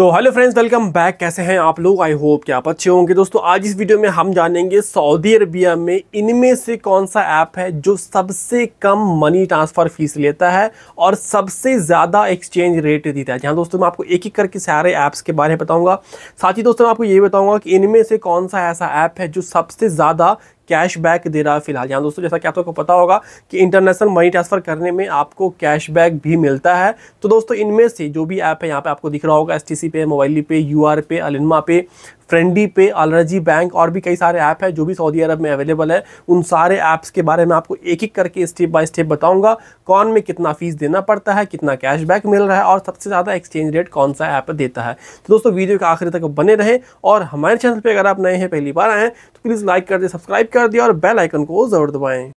तो hello friends welcome back कैसे हैं आप लोग आई होप कि आप अच्छे होंगे दोस्तों आज इस वीडियो में हम जानेंगे सऊदी अरबिया में इनमें से कौन सा ऐप है जो सबसे कम मनी ट्रांसफ़र फीस लेता है और सबसे ज़्यादा एक्सचेंज रेट देता है जहां दोस्तों मैं आपको एक एक करके सारे ऐप्स के बारे में बताऊँगा साथ ही दोस्तों मैं आपको ये बताऊँगा कि इनमें से कौन सा ऐसा ऐप है जो सबसे ज़्यादा कैश बैक दे रहा है फिलहाल यहाँ दोस्तों जैसा कि आप लोग को पता होगा कि इंटरनेशनल मनी ट्रांसफर करने में आपको कैश बैक भी मिलता है तो दोस्तों इनमें से जो भी ऐप है यहाँ पे आपको दिख रहा होगा एस टी सी पे मोबाइल पे यू आर पे अलिनमा पे फ्रेंडी पे अलरजी बैंक और भी कई सारे ऐप हैं जो भी सऊदी अरब में अवेलेबल है उन सारे ऐप्स के बारे में आपको एक एक करके स्टेप बाय स्टेप बताऊंगा कौन में कितना फ़ीस देना पड़ता है कितना कैशबैक मिल रहा है और सबसे ज़्यादा एक्सचेंज रेट कौन सा ऐप देता है तो दोस्तों वीडियो के आखिर तक बने रहें और हमारे चैनल पर अगर आप नए हैं पहली बार आएँ तो प्लीज़ लाइक कर दें सब्सक्राइब कर दें और बेल आइकन को ज़रूर दबाएँ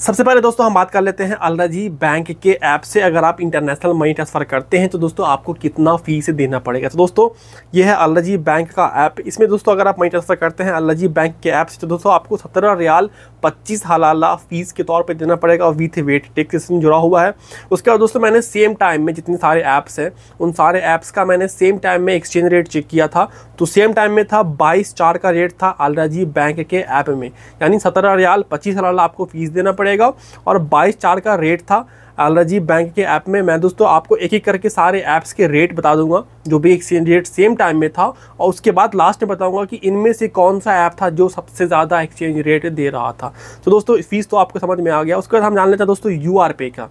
सबसे पहले दोस्तों हम बात कर लेते हैं अलराजी बैंक के ऐप से अगर आप इंटरनेशनल मनी ट्रांसफ़र करते हैं तो दोस्तों आपको कितना फ़ीस देना पड़ेगा तो दोस्तों ये है अलराजी बैंक का ऐप इसमें दोस्तों अगर आप मनी ट्रांसफ़र करते हैं अलराजी बैंक के ऐप से तो दोस्तों आपको सत्रह रियाल पच्चीस हलाला फ़ीस के तौर पर देना पड़ेगा और विथ वेट टैक्स इसमें जुड़ा हुआ है उसके बाद दोस्तों मैंने सेम टाइम में जितने सारे ऐप्स हैं उन सारे ऐप्स का मैंने सेम टाइम में एक्सचेंज रेट चेक किया था तो सेम टाइम में था बाईस चार का रेट था जी बैंक के ऐप में यानी सत्रह रियाल पच्चीस हलाला आपको फ़ीस देना पड़ेगा और बाईस चार का रेट था अलराजी बैंक के ऐप में मैं दोस्तों आपको एक एक करके सारे ऐप्स के रेट बता दूंगा जो भी एक्सचेंज रेट सेम टाइम में था और उसके बाद लास्ट में बताऊंगा कि इनमें से कौन सा ऐप था जो सबसे ज़्यादा एक्सचेंज रेट दे रहा था तो दोस्तों फीस तो आपको समझ में आ गया उसके बाद हम जान लेते हैं दोस्तों यू का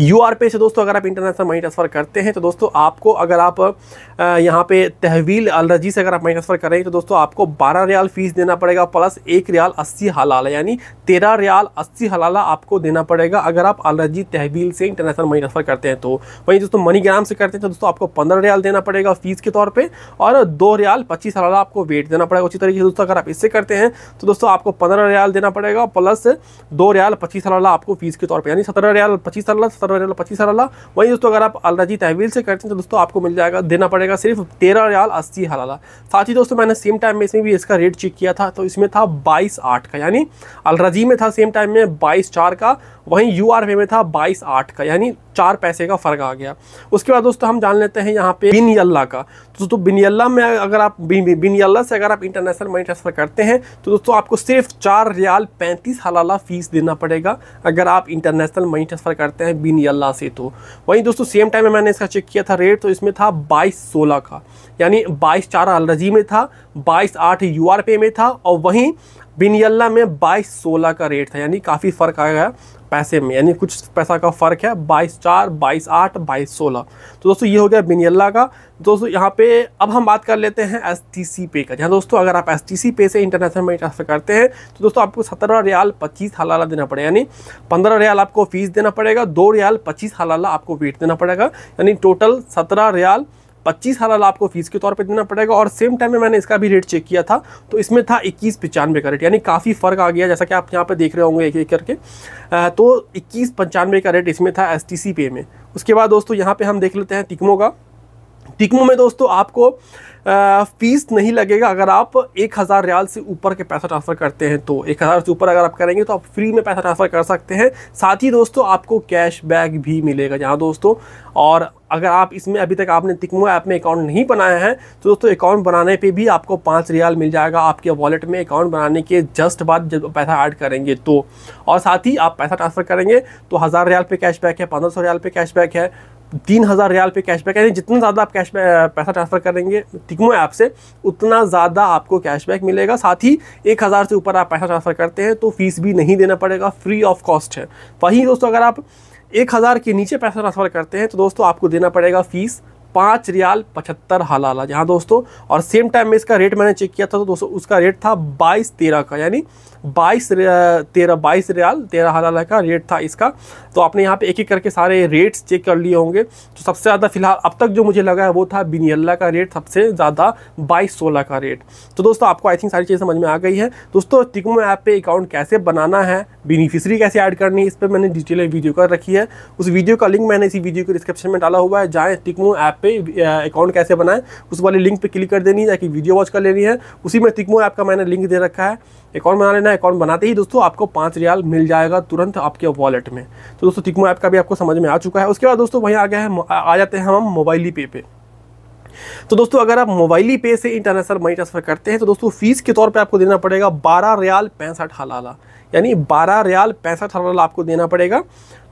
यू पे से दोस्तों अगर आप इंटरनेशनल मनी ट्रांसफ़र करते हैं तो दोस्तों आपको अगर आप यहाँ पे तहवील अलरजी से अगर आप मनी ट्रांसफ़र करेंगे तो दोस्तों आपको बारह रियाल फ़ीस देना पड़ेगा प्लस एक रियाल अस्सी हलाला यानी तेरह रियाल अस्सी हलाला आपको देना पड़ेगा अगर आप अलरजी तहवील से इंटरनेशनल मनी ट्रांसफ़र करते हैं तो वहीं दोस्तों मनी ग्राम से करते हैं तो दोस्तों आपको पंद्रह रियाल देना पड़ेगा फ़ीस के तौर पर और दो रियाल पच्चीस हलाला आपको वेट देना पड़ेगा उसी तरीके से दोस्तों अगर आप इससे करते हैं तो दोस्तों आपको पंद्रह रियाल देना पड़ेगा प्लस दो रियाल पच्चीस हलाला आपको फ़ीस के तौर पर यानी सत्रह रियाल पच्चीस हलाला वाला सत्रह हज़ार वाला पच्चीस हज़ार वाला वही दोस्तों अगर आप अलराजी तहवील से करते हैं तो दोस्तों आपको मिल जाएगा देना पड़ेगा सिर्फ तेरह रियाल अस्सी हलाला साथ ही दोस्तों मैंने सेम टाइम में इसमें भी इसका रेट चेक किया था तो इसमें था बाईस आठ का यानी अलराजी में था सेम टाइम में बाईस चार का वहीं यू में था बाईस आठ का यानी चार पैसे का फ़र्क आ गया उसके बाद दोस्तों हम जान लेते हैं यहाँ पे बिनियल्ला का तो, बिन बिनियल्ला में अगर आप बिन बिनियल्ला से अगर आप इंटरनेशनल मनी ट्रांसफ़र करते हैं तो दोस्तों आपको सिर्फ चार रियाल पैंतीस हलाला फ़ीस देना पड़ेगा अगर आप इंटरनेशनल मनी ट्रांसफ़र करते हैं बिनियल्ला से तो वहीं दोस्तों सेम टाइम में मैंने इसका चेक किया था रेट तो इसमें था बाईस सोलह का यानी बाईस चार अलरजी में था बाईस आठ यू पे में था और वहीं बिनियल्ला में बाईस सोलह का रेट था यानी काफ़ी फ़र्क आ गया पैसे में यानी कुछ पैसा का फ़र्क है बाईस चार बाईस आठ बाईस सोलह तो दोस्तों ये हो गया बिनियल्ला का दोस्तों यहाँ पे अब हम बात कर लेते हैं एस टी सी पे का जहाँ दोस्तों अगर आप एस टी सी पे से इंटरनेशनल मनी ट्रांसफ़र करते हैं तो दोस्तों आपको सत्रह रियाल पच्चीस हलाला देना पड़ेगा यानी पंद्रह रियाल आपको फ़ीस देना पड़ेगा दो रियाल पच्चीस हलाला आपको वेट देना पड़ेगा यानी टोटल सत्रह रियाल पच्चीस हज़ार आपको फीस के तौर पे देना पड़ेगा और सेम टाइम में मैंने इसका भी रेट चेक किया था तो इसमें था इक्कीस पचानवे का रेट यानी काफ़ी फ़र्क आ गया जैसा कि आप यहाँ पे देख रहे होंगे एक एक करके आ, तो इक्कीस पंचानवे का रेट इसमें था एस पे में उसके बाद दोस्तों यहाँ पर हम देख लेते हैं टिकमो का टिकमो में दोस्तों आपको फ़ीस नहीं लगेगा अगर आप एक हज़ार रियाल से ऊपर के पैसा ट्रांसफ़र करते हैं तो एक हज़ार से ऊपर अगर आप करेंगे तो आप फ्री में पैसा ट्रांसफ़र कर सकते हैं साथ ही दोस्तों आपको कैशबैक भी मिलेगा जहाँ दोस्तों और अगर आप इसमें अभी तक आपने तिकमो ऐप में अकाउंट नहीं बनाया है तो दोस्तों अकाउंट बनाने पे भी आपको पाँच रियाल मिल जाएगा आपके वॉलेट में अकाउंट बनाने के जस्ट बाद जब पैसा ऐड करेंगे तो और साथ ही आप पैसा ट्रांसफ़र करेंगे तो हज़ार रियाल पे कैशबैक है पंद्रह सौ रियाल पे कैशबैक है तीन हज़ार रियाल पे कैशबैक यानी जितना ज़्यादा आप कैश पैसा ट्रांसफ़र करेंगे टिकमो ऐप से उतना ज़्यादा आपको कैशबैक मिलेगा साथ ही एक हज़ार से ऊपर आप पैसा ट्रांसफ़र करते हैं तो फीस भी नहीं देना पड़ेगा फ्री ऑफ कॉस्ट है वहीं दोस्तों अगर आप एक हज़ार के नीचे पैसा ट्रांसफ़र करते हैं तो दोस्तों आपको देना पड़ेगा फीस पाँच रियाल पचहत्तर हलाला जहाँ दोस्तों और सेम टाइम में इसका रेट मैंने चेक किया था तो दोस्तों उसका रेट था बाईस तेरह का यानी बाईस तेरह बाईस रियाल तेरह हलाला का रेट था इसका तो आपने यहाँ पे एक एक करके सारे रेट्स चेक कर लिए होंगे तो सबसे ज़्यादा फिलहाल अब तक जो मुझे लगा है वो था बिनियल्ला का रेट सबसे ज़्यादा बाईस सोलह का रेट तो दोस्तों आपको आई थिंक सारी चीज़ समझ में आ गई है दोस्तों टिकमो ऐप पर अकाउंट कैसे बनाना है बेनिफिशरी कैसे ऐड करनी है इस पर मैंने डिटेल वीडियो कर रखी है उस वीडियो का लिंक मैंने इसी वीडियो के डिस्क्रिप्शन में डाला हुआ है जाएँ टिकमो ऐप पे अकाउंट कैसे बनाएं उस वाले लिंक पे क्लिक कर देनी है ताकि वीडियो वॉच कर लेनी है उसी में तिकमो ऐप का मैंने लिंक दे रखा है अकाउंट बना लेना अकाउंट बनाते ही दोस्तों आपको पाँच रियाल मिल जाएगा तुरंत आपके वॉलेट में तो दोस्तों तिकमो ऐप का भी आपको समझ में आ चुका है उसके बाद दोस्तों वहीं आ गया है आ जाते हैं हम मोबाइल पे पे तो दोस्तों अगर आप मोबाइली पे से इंटरनेशनल मनी ट्रांसफ़र करते हैं तो दोस्तों फ़ीस के तौर पर आपको देना पड़ेगा बारह रियाल पैंसठ हलाला यानी बारह रियाल पैंसठ हलाला आपको देना पड़ेगा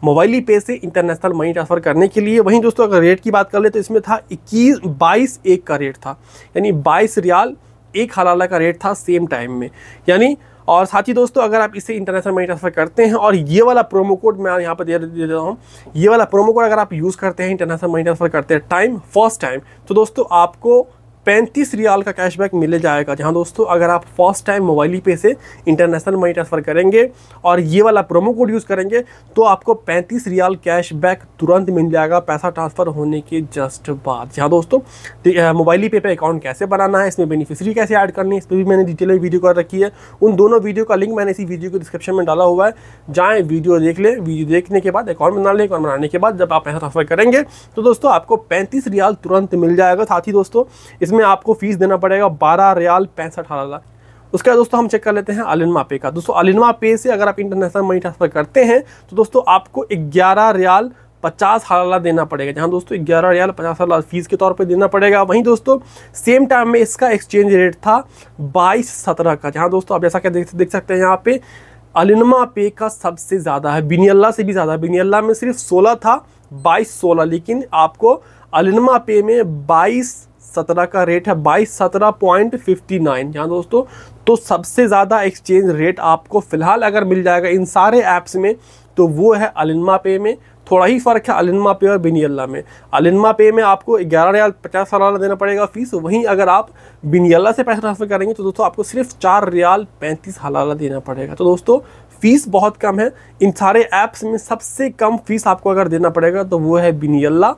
मोबाइली पे से इंटरनेशनल मनी ट्रांसफ़र करने के लिए वहीं दोस्तों अगर रेट की बात कर ले तो इसमें था इक्कीस बाईस एक का रेट था यानी बाईस रियाल एक हलाला का रेट था सेम टाइम में यानी और साथ ही दोस्तों अगर आप इसे इंटरनेशनल मनी ट्रांसफ़र करते हैं और ये वाला प्रोमो कोड मैं यहाँ पर दे देता हूँ ये वाला प्रोमो कोड अगर आप यूज़ करते हैं इंटरनेशनल मनी ट्रांसफ़र करते हैं टाइम फर्स्ट टाइम तो दोस्तों आपको पैंतीस रियाल का कैशबैक मिले जाएगा जहाँ दोस्तों अगर आप फर्स्ट टाइम मोबाइल पे से इंटरनेशनल मनी ट्रांसफ़र करेंगे और ये वाला प्रोमो कोड यूज़ करेंगे तो आपको पैंतीस रियाल कैशबैक तुरंत मिल जाएगा पैसा ट्रांसफ़र होने के जस्ट बाद जहाँ दोस्तों मोबाइल पे पे अकाउंट कैसे बनाना है इसमें बेनिफिशरी कैसे ऐड करनी है इस पर भी मैंने डिटेल में वीडियो कर रखी है उन दोनों वीडियो का लिंक मैंने इसी वीडियो के डिस्क्रिप्शन में डाला हुआ है जाएँ वीडियो देख लें वीडियो देखने के बाद अकाउंट बना लें अकाउंट बनाने के बाद जब आप पैसा ट्रांसफ़र करेंगे तो दोस्तों आपको पैंतीस रियाल तुरंत मिल जाएगा साथ ही दोस्तों इसमें जिसमें आपको फीस देना पड़ेगा बारह रियाल पैंसठ हलाला उसके बाद दोस्तों हम चेक कर लेते हैं अलिनमा पे का दोस्तों अलिनमा पे से अगर आप इंटरनेशनल मनी ट्रांसफ़र करते हैं तो दोस्तों आपको ग्यारह रियाल पचास हलाला देना पड़ेगा जहाँ दोस्तों ग्यारह रियाल पचास हलाला फीस के तौर पे देना पड़ेगा वहीं दोस्तों सेम टाइम में इसका एक्सचेंज रेट था बाईस सत्रह का जहाँ दोस्तों आप जैसा क्या देख, देख सकते हैं यहाँ पे अलिनमा पे का सबसे ज़्यादा है बिनियल्ला से भी ज़्यादा है बिनियल्ला में सिर्फ सोलह था बाईस सोलह लेकिन आपको अलिनमा पे में बाईस सत्रह का रेट है बाईस सत्रह पॉइंट फिफ्टी नाइन यहाँ दोस्तों तो सबसे ज़्यादा एक्सचेंज रेट आपको फ़िलहाल अगर मिल जाएगा इन सारे ऐप्स में तो वो है अलिनमा पे में थोड़ा ही फ़र्क है अलिनमा पे और बिनियल्ला में अलिनमा पे में आपको ग्यारह रियाल पचास सालाना देना पड़ेगा फ़ीस वहीं अगर आप बिनियल्ला से पैसा ट्रांसफ़र करेंगे तो दोस्तों आपको सिर्फ चार रियाल पैंतीस हलाना देना पड़ेगा तो दोस्तों फ़ीस बहुत कम है इन सारे ऐप्स में सबसे कम फ़ीस आपको अगर देना पड़ेगा तो वो है बिनियल्ला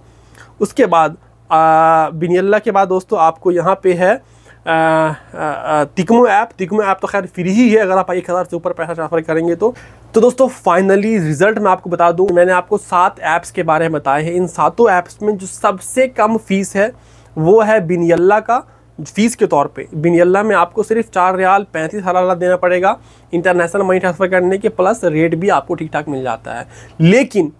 उसके बाद बिनियल्ला के बाद दोस्तों आपको यहाँ पे है तिकमो ऐप तिकमो ऐप तो खैर फ्री ही है अगर आप एक हज़ार से ऊपर पैसा ट्रांसफ़र करेंगे तो तो दोस्तों फाइनली रिजल्ट मैं आपको बता दूँ मैंने आपको सात ऐप्स के बारे में बताए हैं इन सातों ऐप्स में जो सबसे कम फ़ीस है वो है बिनियल्ला का फ़ीस के तौर पे बिनियल्ला में आपको सिर्फ चार रियाल पैंतीस हलाला देना पड़ेगा इंटरनेशनल मनी ट्रांसफ़र करने के प्लस रेट भी आपको ठीक ठाक मिल जाता है लेकिन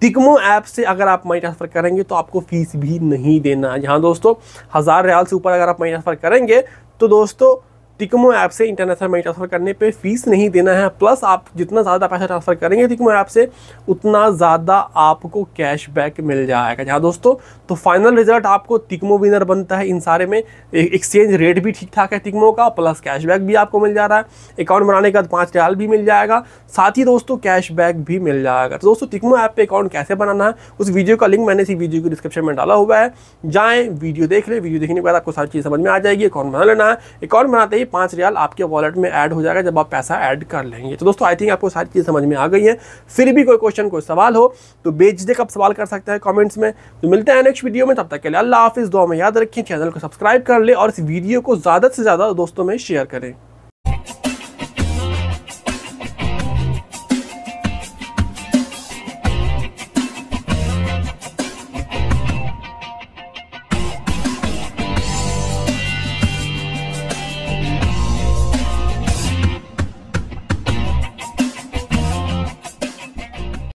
टिकमो ऐप से अगर आप मनी ट्रांसफ़र करेंगे तो आपको फ़ीस भी नहीं देना है जहाँ दोस्तों हज़ार रियाल से ऊपर अगर आप मनी ट्रांसफ़र करेंगे तो दोस्तों टिकमो ऐप से इंटरनेशनल मनी ट्रांसफ़र करने पे फीस नहीं देना है प्लस आप जितना ज़्यादा पैसा ट्रांसफ़र करेंगे टिकमो ऐप से उतना ज़्यादा आपको कैशबैक मिल जाएगा जहाँ दोस्तों तो फाइनल रिजल्ट आपको टिकमो विनर बनता है इन सारे में एक्सचेंज रेट भी ठीक ठाक है टिकमो का प्लस कैशबैक भी आपको मिल जा रहा है अकाउंट बनाने के बाद पाँच रियाल भी मिल जाएगा साथ ही दोस्तों कैशबैक भी मिल जाएगा तो दोस्तों टिकमो ऐप पर अकाउंट कैसे बनाना है उस वीडियो का लिंक मैंने इसी वीडियो को डिस्क्रिप्शन में डाला हुआ है जाएँ वीडियो देख लें वीडियो देखने के बाद आपको सारी चीज़ समझ में आ जाएगी अकाउंट बना लेना है अकाउंट बनाते ही पाँच रियाल आपके वॉलेट में ऐड हो जाएगा जब आप पैसा ऐड कर लेंगे तो दोस्तों आई थिंक आपको सारी चीज़ समझ में आ गई है फिर भी कोई क्वेश्चन कोई सवाल हो तो बेझिझक आप सवाल कर सकते हैं कॉमेंट्स में तो मिलते हैं नेक्स्ट वीडियो में तब तक के लिए अल्लाह हाफिज़ दो में याद रखें चैनल को सब्सक्राइब कर ले और इस वीडियो को ज़्यादा से ज़्यादा दोस्तों में शेयर करें